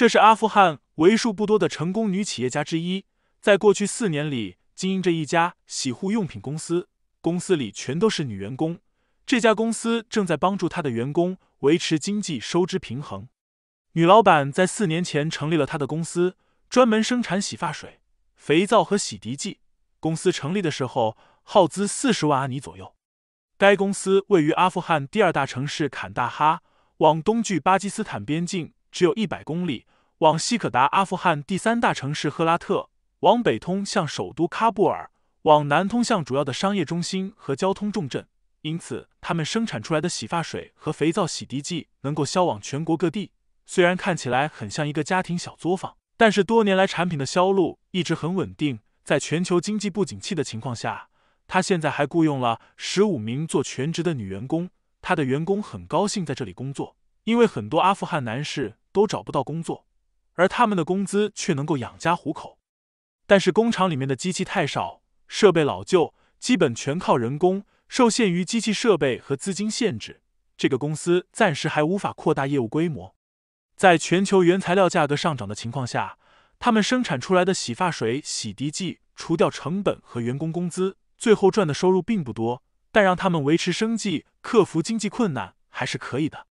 这是阿富汗为数不多的成功女企业家之一，在过去四年里经营着一家洗护用品公司，公司里全都是女员工。这家公司正在帮助她的员工维持经济收支平衡。女老板在四年前成立了她的公司，专门生产洗发水、肥皂和洗涤剂。公司成立的时候耗资四十万阿尼左右。该公司位于阿富汗第二大城市坎大哈，往东距巴基斯坦边境。只有一百公里，往西可达阿富汗第三大城市赫拉特，往北通向首都喀布尔，往南通向主要的商业中心和交通重镇。因此，他们生产出来的洗发水和肥皂洗涤剂能够销往全国各地。虽然看起来很像一个家庭小作坊，但是多年来产品的销路一直很稳定。在全球经济不景气的情况下，他现在还雇佣了十五名做全职的女员工。他的员工很高兴在这里工作，因为很多阿富汗男士。都找不到工作，而他们的工资却能够养家糊口。但是工厂里面的机器太少，设备老旧，基本全靠人工，受限于机器设备和资金限制，这个公司暂时还无法扩大业务规模。在全球原材料价格上涨的情况下，他们生产出来的洗发水、洗涤剂除掉成本和员工工资，最后赚的收入并不多，但让他们维持生计、克服经济困难还是可以的。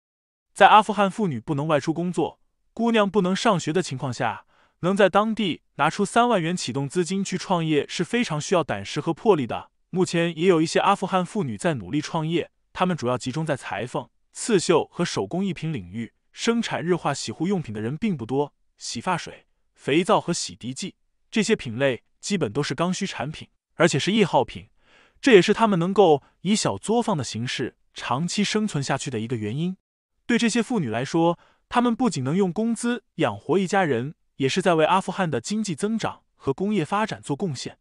在阿富汗妇女不能外出工作、姑娘不能上学的情况下，能在当地拿出三万元启动资金去创业是非常需要胆识和魄力的。目前也有一些阿富汗妇女在努力创业，她们主要集中在裁缝、刺绣和手工艺品领域。生产日化洗护用品的人并不多，洗发水、肥皂和洗涤剂这些品类基本都是刚需产品，而且是易耗品，这也是他们能够以小作坊的形式长期生存下去的一个原因。对这些妇女来说，她们不仅能用工资养活一家人，也是在为阿富汗的经济增长和工业发展做贡献。